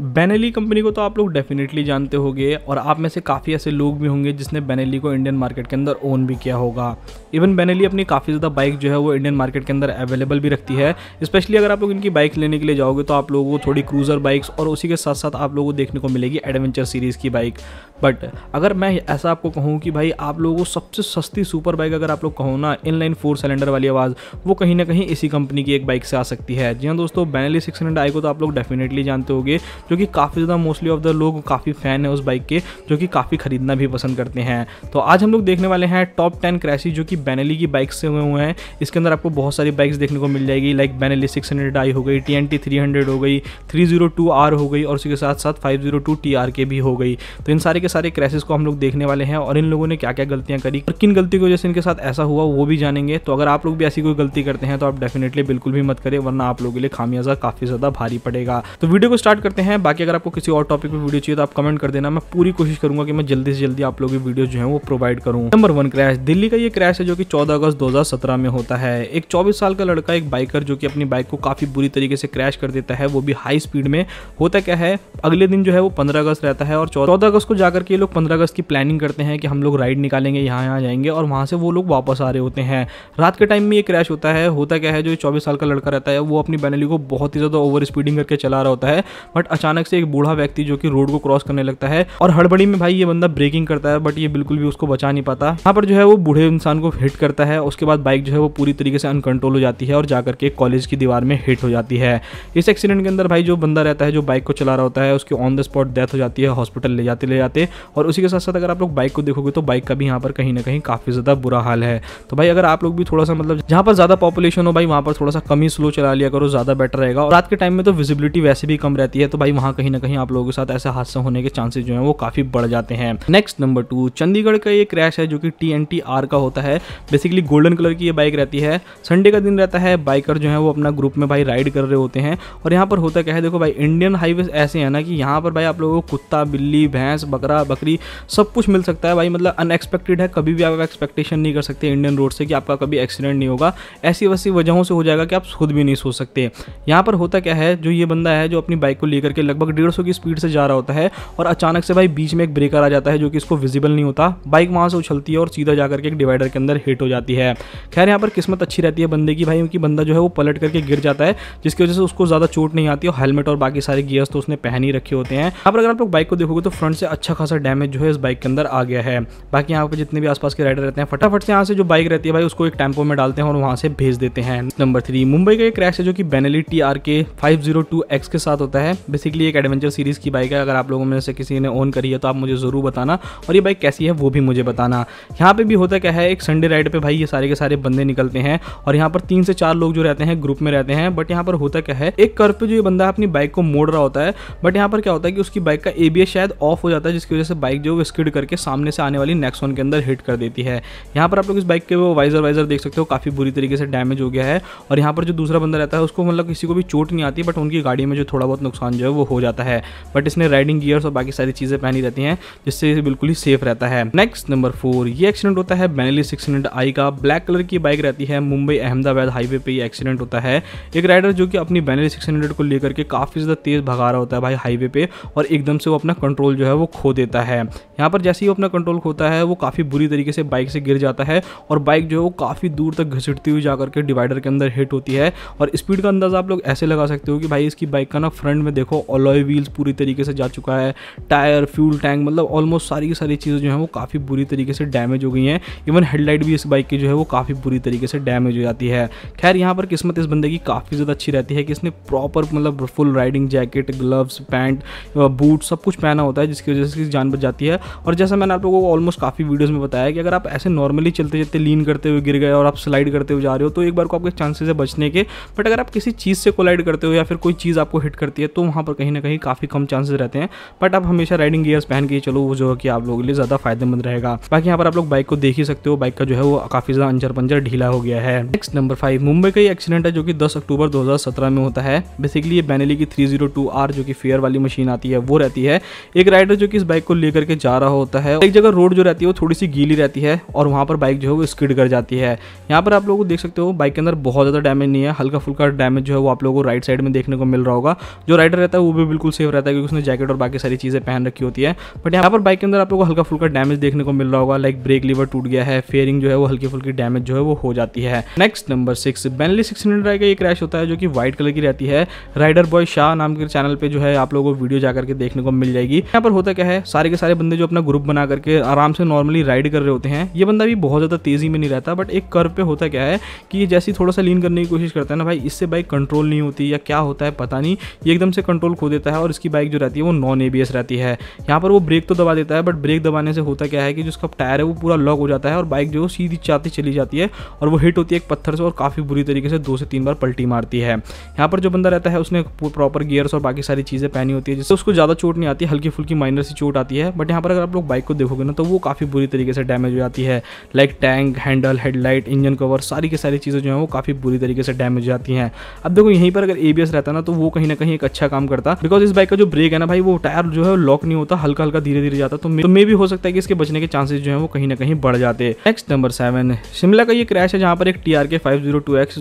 Benelli company को तो आप लोग डेफिनेटली जानते होंगे और आप में से काफ़ी ऐसे लोग भी होंगे जिसने बेनेली को इंडियन मार्केट के अंदर ओन भी किया होगा इवन बेनेली अपनी काफ़ी ज़्यादा बाइक जो है वो इंडियन मार्केट के अंदर अवेलेबल भी रखती है स्पेशली अगर आप लोग इनकी बाइक लेने के लिए जाओगे तो आप लोगों को थोड़ी क्रूज़र बाइक्स और उसी के साथ साथ आप लोगों को देखने को मिलेगी एडवेंचर सीरीज़ की बाइक बट अगर मैं ऐसा आपको कहूँ कि भाई आप लोगों को सबसे सस्ती सुपर बाइक अगर आप लोग कहो ना इनलाइन फोर सिलेंडर वाली आवाज़ वो कहीं ना कहीं इसी कंपनी की एक बाइक से आ सकती है जी हाँ दोस्तों बैनली सिक्स हंड्रेड आई को तो आप लोग डेफिनेटली जानते होंगे जो कि काफ़ी ज़्यादा मोस्टली ऑफ द लोग काफ़ी फ़ैन है उस बाइक के जो कि काफ़ी ख़रीदना भी पसंद करते हैं तो आज हम लोग देखने वाले हैं टॉप टेन क्रैसी जो कि बैनली की बाइक से हुए हुए हैं इसके अंदर आपको बहुत सारी बाइक्स देखने को मिल जाएगी लाइक बैनली सिक्स हंड्रेड आई हो गई T N T three hundred हो गई थ्री जीरो टू आर हो गई और उसके साथ साथ five zero two T R K भी हो गई तो इन सारे के के सारे क्रैशेस को हम लोग देखने वाले हैं और इन लोगों ने क्या क्या गलतियां करी और किन गलती की वजह से इनके साथ ऐसा हुआ वो भी जानेंगे तो अगर आप लोग भी ऐसी कोई गलती करते हैं तो आप डेफिनेटली बिल्कुल भी मत करें वरना आप लोगों के लिए खामियाजा काफी ज्यादा भारी पड़ेगा तो वीडियो को स्टार्ट करते हैं बाकी अगर आपको किसी और टॉपिक पर वीडियो चाहिए तो आप कमेंट कर देना मैं पूरी कोशिश करूंगा कि मैं जल्दी से जल्दी आप लोग की वीडियो जो है वो प्रोवाइड करूँ नंबर वन क्रैश दिल्ली का ये क्रैश है जो कि चौदह अगस्त दो में होता है एक चौबीस साल का लड़का एक बाइकर जो कि अपनी बाइक को काफी बुरी तरीके से क्रैश कर देता है वो भी हाई स्पीड में होता क्या है अगले दिन जो है वो पंद्रह अगस्त रहता है और चौदह अगस्त को जाकर करके ये लोग पंद्रह अगस्त की प्लानिंग करते हैं कि हम लोग राइड निकालेंगे यहाँ यहाँ जाएंगे और वहाँ से वो लोग वापस आ रहे होते हैं रात के टाइम में ये क्रैश होता है होता क्या है जो चौबीस साल का लड़का रहता है वो अपनी बैनली को बहुत ही ज़्यादा ओवर स्पीडिंग करके चला रहा होता है बट अचानक से एक बूढ़ा व्यक्ति जो कि रोड को क्रॉस करने लगता है और हड़बड़ी में भाई ये बंदा ब्रेकिंग करता है बट ये बिल्कुल भी उसको बचा नहीं पाता यहाँ पर जो है वो बूढ़े इंसान को हिट करता है उसके बाद बाइक जो है वो पूरी तरीके से अनकंट्रोल हो जाती है और जाकर के कॉलेज की दीवार में हिट हो जाती है इस एक्सीडेंट के अंदर भाई जो बंदा रहता है जो बाइक को चला रहा होता है उसकी ऑन द स्पॉट डेथ हो जाती है हॉस्पिटल ले जाते ले जाते है और उसी के साथ साथ अगर आप लोग बाइक को देखोगे तो बाइक का भी यहाँ पर कहीं ना कहीं काफ़ी ज़्यादा बुरा हाल है तो भाई अगर आप लोग भी थोड़ा सा मतलब जहाँ पर ज़्यादा पॉपुलेशन हो भाई वहाँ पर थोड़ा सा कम ही स्लो चला लिया करो ज़्यादा बेटर रहेगा और रात के टाइम में तो विजिबिलिटी वैसे भी कम रहती है तो भाई वहाँ कहीं ना कहीं आप लोगों के साथ ऐसे हादसा होने के चांसेस जो है वो काफ़ी बढ़ जाते हैं नेक्स्ट नंबर टू चंडीगढ़ का ये क्रैश है जो कि टी एन टी आर का होता है बेसिकली गोल्डन कलर की ये बाइक रहती है संडे का दिन रहता है बाइकर जो है वो अपना ग्रुप में भाई राइड कर रहे होते हैं और यहाँ पर होता क्या है देखो भाई इंडियन हाईवे ऐसे है ना कि यहाँ पर भाई आप लोगों को कुत्ता बिल्ली भैंस बकरा घोड़ा बकरी सब कुछ मिल सकता है भाई मतलब अनएक्सपेक्टेड है कभी भी आप एक्सपेक्टेशन नहीं कर सकते इंडियन रोड से कि आपका कभी एक्सीडेंट नहीं होगा ऐसी वैसी वजहों से हो जाएगा कि आप खुद भी नहीं सोच सकते यहाँ पर होता क्या है जो ये बंदा है जो अपनी बाइक को लेकर के लगभग डेढ़ की स्पीड से जा रहा होता है और अचानक से भाई बीच में एक ब्रेकर आ जाता है जो कि इसको विजिबल नहीं होता बाइक वहाँ से उछलती है और सीधा जा करके एक डिवाइडर के अंदर हिट हो जाती है खैर यहाँ पर किस्मत अच्छी रहती है बंदे की भाई उनकी बंदा जो है वो पलट करके गिर जाता है जिसकी वजह से उसको ज़्यादा चोट नहीं आती और हेलमेट और बाकी सारे गियर्स तो उसने पहन ही रखे होते हैं यहाँ पर अगर आप लोग बाइक को देखोगे तो फ्रंट से अच्छा सा डैमेज जो है इस बाइक के अंदर आ गया है बाकी यहाँ पर जितने भी आसपास के राइडर रहते हैं फटाफट से यहाँ से जो बाइक रहती है भाई उसको एक टेम्पो में डालते हैं और वहाँ से भेज देते हैं नंबर थ्री मुंबई का एक क्रैश है जो कि Benelli T R K five zero two X के साथ होता है बेसिकली एक एडवेंचर सीरीज की बाइक है अगर आप लोगों में से किसी ने ओन करी है तो आप मुझे ज़रूर बताना और ये बाइक कैसी है वो भी मुझे बताना यहाँ पे भी होता क्या है एक संडे राइड पे भाई ये सारे के सारे बंदे निकलते हैं और यहाँ पर तीन से चार लोग जो रहते हैं ग्रुप में रहते हैं बट यहाँ पर होता क्या है एक कर पे जो ये बंदा अपनी बाइक को मोड़ रहा होता है बट यहाँ पर क्या होता है कि उसकी बाइक का एबीएस शायद ऑफ हो जाता है जिसकी वजह से बाइक जो है स्किड करके सामने से आने वाली नेक्सॉन के अंदर हिट कर देती है यहाँ पर आप लोग इस बाइक के वो वाइजर वाइजर देख सकते हो काफ़ी बुरी तरीके से डैमेज हो गया है और यहाँ पर जो दूसरा बंदा रहता है उसको मतलब किसी को भी चोट नहीं आती बट उनकी गाड़ी में जो थोड़ा बहुत नुकसान जो है वो हो जाता है बट इसने राइडिंग गियर्स और बाकी सारी चीज़ें पहनी रहती हैं जिससे बिल्कुल ही सेफ रहता है नेक्स्ट नंबर फोर ये एक्सीडेंट होता है बैनली सिक्स आई का ब्लैक कलर की बाइक रहती है मुंबई अहमदाबाद हाईवे पर एक्सीडेंट होता है एक राइडर जो कि अपनी बैनली सिक्स को लेकर के काफ़ी ज़्यादा तेज़ भगा रहा होता है भाई हाईवे पे और एकदम से वो अपना कंट्रोल जो है वो खो देता है यहाँ पर जैसे ही वो अपना कंट्रोल खोता है वो काफ़ी बुरी तरीके से बाइक से गिर जाता है और बाइक जो है वो काफ़ी दूर तक घसीटती हुई जाकर के डिवाइडर के अंदर हिट होती है और स्पीड का अंदाजा आप लोग ऐसे लगा सकते हो कि भाई इसकी बाइक का ना फ्रंट में देखो ऑलॉय व्हील्स पूरी तरीके से जा चुका है टायर फ्यूल टैंक मतलब ऑलमोस्ट सारी की सारी चीज़ें जो हैं वो काफ़ी बुरी तरीके से डैमेज हो गई हैं इवन हेडलाइट भी इस बाइक की जो है वो काफ़ी बुरी तरीके से डैमेज हो जाती है खैर यहाँ पर किस्मत इस बंदे की काफ़ी ज़्यादा अच्छी रहती है कि इसने प्रॉपर मतलब full riding jacket gloves pants boot सब कुछ पहना होता है जिसकी वजह से चीज़ जान बच जाती है और जैसा मैंने आप लोगों को ऑलमोस्ट काफ़ी वीडियोज़ में बताया कि अगर आप ऐसे नॉर्मली चलते चलते लीन करते हुए गिर गए और आप स्लाइड करते हुए जा रहे हो तो एक बार को आपके चांसेस है बचने के बट अगर आप किसी चीज़ से कोलाइड करते हो या फिर कोई चीज़ आपको हिट करती है तो वहाँ पर कहीं ना कहीं काफ़ी कम चांसेस रहते हैं बट आप हमेशा राइडिंग गियर्स पहन के चलो वो जो है कि आप लोगों के लिए ज़्यादा फायदेमंद रहेगा बाकी यहाँ पर आप लोग बाइक को देख ही सकते हो बाइक का जो है वो काफ़ी ज़्यादा अंजर पंजर ढीला हो गया है नेक्स्ट नंबर फाइव मुंबई का ही एक्सीडेंट है जो कि दस अक्टूबर दो में होता है बेसिकली ये बैनली की 302 आर जो कि फेयर वाली मशीन आती है वो रहती है एक राइडर जो कि इस बाइक बाइक को लेकर के जा रहा होता है एक जगह रोड जो रहती है वो थोड़ी सी गीली रहती है और वहाँ पर बाइक जो है वो स्किड कर जाती है यहाँ पर आप लोग देख सकते हो बाइक के अंदर बहुत ज़्यादा डैमेज नहीं है हल्का फुल्का डैमेज जो है वो आप लोगों को राइट साइड में देखने को मिल रहा होगा जो राइडर रहता है वो भी बिल्कुल सेफ रहता है क्योंकि उसने जैकेट और बाकी सारी चीज़ें पहन रखी होती है बट यहाँ पर बाइक के अंदर आप लोगों को हल्का फुल्का डैमेज देखने को मिल रहा होगा लाइक ब्रेक लीवर टूट गया है फेयरिंग जो है वो हल्की फुल्की डैमेज जो है वो हो जाती है next number six Benelli six hundred का एक क्रैश होता है जो कि व्हाइट कलर की रहती है राइडर बॉय शाह नाम के चैनल पर जो है आप लोगों को वीडियो जाकर के देखने को मिल जाएगी यहाँ पर होता क्या है सारे के सारे बंदे जो अपना ग्रुप बना करके आराम से नॉर्मली राइड कर रहे होते हैं ये बंदा भी बहुत ज़्यादा तेज़ी में नहीं रहता बट एक कर्व पे होता क्या है कि ये जैसे थोड़ा सा लीन करने की कोशिश करता है ना भाई इससे बाइक कंट्रोल नहीं होती या क्या होता है पता नहीं ये एकदम से कंट्रोल खो देता है और इसकी बाइक जो रहती है वो नॉन ए रहती है यहाँ पर वो ब्रेक तो दबा देता है बट ब्रेक दबाने से होता क्या है कि जो उसका टायर है वो पूरा लॉक हो जाता है और बाइक जो सीधी चाहती चली जाती है और वो हिट होती है एक पत्थर से और काफ़ी बुरी तरीके से दो से तीन बार पलटी मारती है यहाँ पर जो बंदा रहता है उसने प्रॉपर गियर्स और बाकी सारी चीज़ें पहनी होती है जिससे उसको ज़्यादा चोट नहीं आती हल्की फुल्की माइनर सी चोट आती है बट यहाँ पर अगर आप लोग बाइक को देखोगे ना तो वो काफ़ी बुरी तरीके से डैमेज हो जाती है like tank handle headlight engine cover सारी की सारी चीज़ें जो हैं वो काफ़ी बुरी तरीके से डैमेज हो जाती हैं अब देखो यहीं पर अगर ए रहता ना तो वो कहीं ना कहीं एक अच्छा काम करता बिकॉज इस बाइक का जो ब्रेक है ना भाई वो टायर जो है लॉक नहीं होता हल्का हल्का धीरे धीरे जाता तो मे तो भी हो सकता है कि इसके बचने के चांसेज जो है वो कहीं ना कहीं बढ़ जाते नेक्स्ट नंबर सेवन शिमला का ये क्रैश है जहाँ पर एक टी आर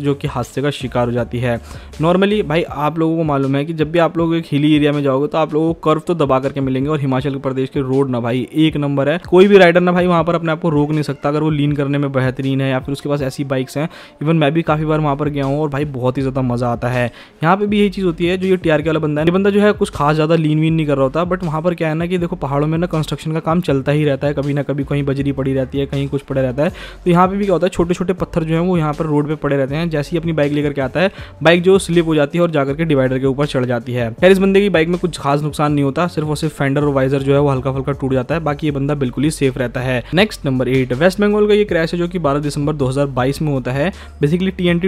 जो कि हादसे का शिकार हो जाती है नॉर्मली भाई आप लोगों को मालूम है कि जब भी आप लोग एक हिली एरिया में जाओगे तो आप लोगों को कर्व तो दबा करके मिलेंगे और हिमाचल प्रदेश के रोड ना भाई एक नंबर है कोई भी राइडर ना भाई वहां पर अपने आपको रोक नहीं सकता अगर वो लीन करने में बेहतरीन है या फिर उसके पास ऐसी बाइक्स हैं इवन मैं भी काफ़ी बार वहां पर गया हूँ और भाई बहुत ही ज़्यादा मज़ा आता है यहाँ पे भी यही चीज़ होती है जो ये टी वाला बंदा है ये बंदा जो है कुछ खास ज़्यादा लीन वीन नहीं कर रहा होता बट वहाँ पर क्या है ना कि देखो पहाड़ों में ना कंस्ट्रक्शन का काम चलता ही रहता है कभी ना कभी कहीं बजरी पड़ी रहती है कहीं कुछ पड़े रहता है तो यहाँ पे भी क्या होता है छोटे छोटे पत्थर जो है वो यहाँ पर रोड पर पड़े रहते हैं जैसे ही अपनी बाइक लेकर के आता है बाइक जो स्लिप हो जाती है और जाकर के डिवाइडर के ऊपर चढ़ जाती है खैर इस बंदे की बाइक में कुछ खास नुकसान नहीं होता सिर्फ और सिर्फ फेंडर और वाइजर जो है वो हल्का फल्का टूट जाता है बाकी ये बंदा बिल्कुल ही सेफ रहता है next number eight West Bengal का ये क्रैश है जो कि बारह दिसंबर 2022 में होता है बेसिकली टी एन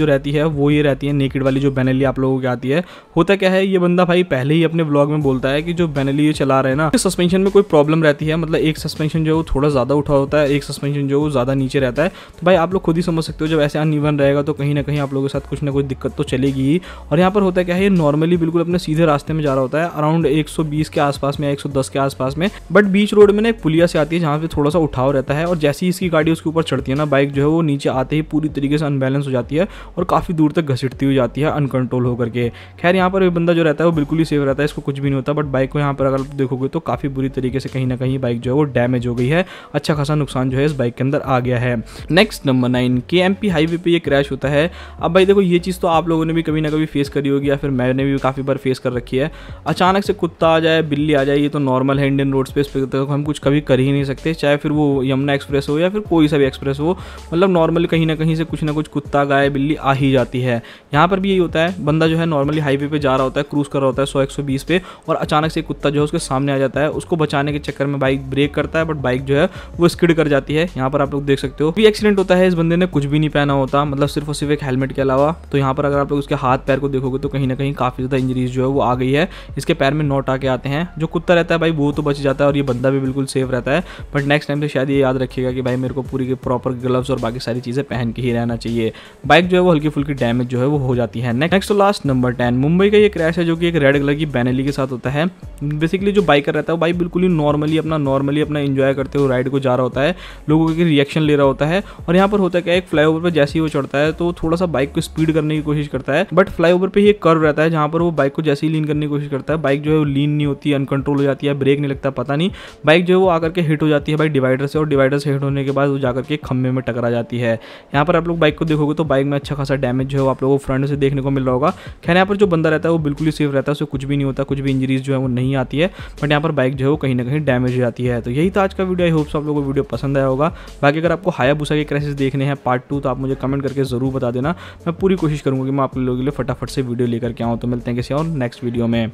जो रहती है वो ये रहती है नेकेड वाली जो बैनली आप लोगों की आती है होता क्या है ये बंदा भाई पहले ही अपने ब्लॉग में बोलता है कि जो बैनली ये चला रहे ना सस्पेंशन में कोई प्रॉब्लम रहती है मतलब एक सस्पेंशन जो है वो थोड़ा ज़्यादा उठा होता है एक सस्पेंशन जो ज़्यादा नीचे रहता है तो भाई आप लोग खुद ही समझ सकते हो जब ऐसे अनइवन रहेगा तो कहीं ना कहीं आप लोगों के साथ कुछ ना कुछ दिक्कत तो चलेगी ही और यहाँ पर होता क्या है ये नॉर्मली बिल्कुल अपने सीधे रास्ते में जा रहा होता है अराउंड 120 के आसपास में 110 दस के आसपास में बट बीच रोड में ना एक पुलिया से आती है जहाँ पे थोड़ा सा उठाव रहता है और जैसे ही इसकी गाड़ी उसके ऊपर चढ़ती है ना बाइक जो है वो नीचे आते ही पूरी तरीके से अनबैलेंस हो जाती है और काफ़ी दूर तक घसीटती हुई जाती है अनकंट्रोल होकर के खैर यहाँ पर बंदा जो रहता है वो बिल्कुल ही सेफ रहता है इसको कुछ भी नहीं होता बट बाइक को यहाँ पर अगर देखोगे तो काफ़ी बुरी तरीके से कहीं ना कहीं बाइक जो है वो डैमेज हो गई है अच्छा खासा नुकसान जो है इस बाइक के अंदर आ गया है नेक्स्ट नंबर नाइन के हाईवे पर यह क्रैश होता है अब भाई देखो ये चीज़ तो आप लोगों ने भी कभी ना कभी फेस करी होगी या फिर मैंने भी काफ़ी बार फेस कर रखी है अचानक से कुत्ता आ जाए बिल्ली आ जाए ये तो नॉर्मल तो है इंडियन रोड्स पे इस पर तो हम कुछ कभी कर ही नहीं सकते चाहे फिर वो यमुना एक्सप्रेस हो या फिर कोई सा भी एक्सप्रेस हो मतलब नॉर्मली कहीं ना कहीं से कुछ ना कुछ कुत्ता गाय बिल्ली आ ही जाती है यहाँ पर भी यही होता है बंदा जो है नॉर्मली हाईवे पर जा रहा होता है क्रूज़ कर रहा होता है सौ एक पे और अचानक से कुत्ता जो है उसके सामने आ जाता है उसको बचाने के चक्कर में बाइक ब्रेक करता है बट बाइक जो है वो स्किड कर जाती है यहाँ पर आप लोग देख सकते हो भी एक्सीडेंट होता है इस बंदे ने कुछ भी नहीं पहना होता मतलब सिर्फ और सिर्फ एक हेलमेट के अलावा तो यहाँ पर अगर आप लोग उसके हाथ पैर को देखोगे तो कहीं ना कहीं काफ़ी ज़्यादा इंजरीज जो है वो आ गई है इसके पैर में नोट आके आते हैं जो कुत्ता रहता है रहता है भाई वो तो बच जाता है और ये बंदा भी बिल्कुल सेफ रहता है बट नेक्स्ट टाइम से शायद ये याद रखिएगा कि भाई मेरे को पूरी के प्रॉपर ग्लव्स और बाकी सारी चीज़ें पहन के ही रहना चाहिए बाइक जो है वो हल्की फुल्की डैमेज जो है वो हो जाती है नेक्स्ट तो लास्ट नंबर टेन मुंबई का ये क्रैश है जो कि एक रेड कलर की बैनली के साथ होता है बेसिकली जो बाइकर रहता है वो बाइक बिल्कुल ही नॉर्मली अपना नॉर्मली अपना इंजॉय करते हुए राइड को जा रहा होता है लोगों के रिएक्शन ले रहा होता है और यहाँ पर होता है क्या एक फ्लाई पर जैसे ही वो चढ़ता है तो थोड़ा सा बाइक को स्पीड करने की कोशिश करता है बट फ्लाईओवर पर ही एक कर्व रहता है जहाँ पर वो बाइक को जैसे ही लीन करने की कोशिश करता है बाइक जो है वो लीन नहीं होती अनकंट्रोल हो जाती जाती है ब्रेक नहीं लगता पता नहीं बाइक जो है वो आकर के हिट हो जाती है भाई डिवाइडर से और डिवाइडर से हिट होने के बाद वो जाकर के खम्भे में टकरा जाती है यहाँ पर आप लोग बाइक को देखोगे तो बाइक में अच्छा खासा डैमेज जो है आप लोगों को फ्रंट से देखने को मिल रहा होगा खैर यहाँ पर जो बंदा रहता है वो बिल्कुल ही सेफ रहता है उसे कुछ भी नहीं होता कुछ भी इंजरीज जो है वो नहीं आती है बट यहाँ पर बाइक जो है वो कहीं ना कहीं डैमेज हो जाती है तो यही था आज का वीडियो आई होप्स आप लोगों को वीडियो पसंद आया होगा बाकी अगर आपको भूसा के क्राइसिस देखने हैं पार्ट टू तो आप मुझे कमेंट करके ज़रूर बता देना मैं पूरी कोशिश करूँगा कि मैं आप लोगों के लिए फटाफट से वीडियो लेकर के आऊँ तो मिलते हैं किसी और नेक्स्ट वीडियो में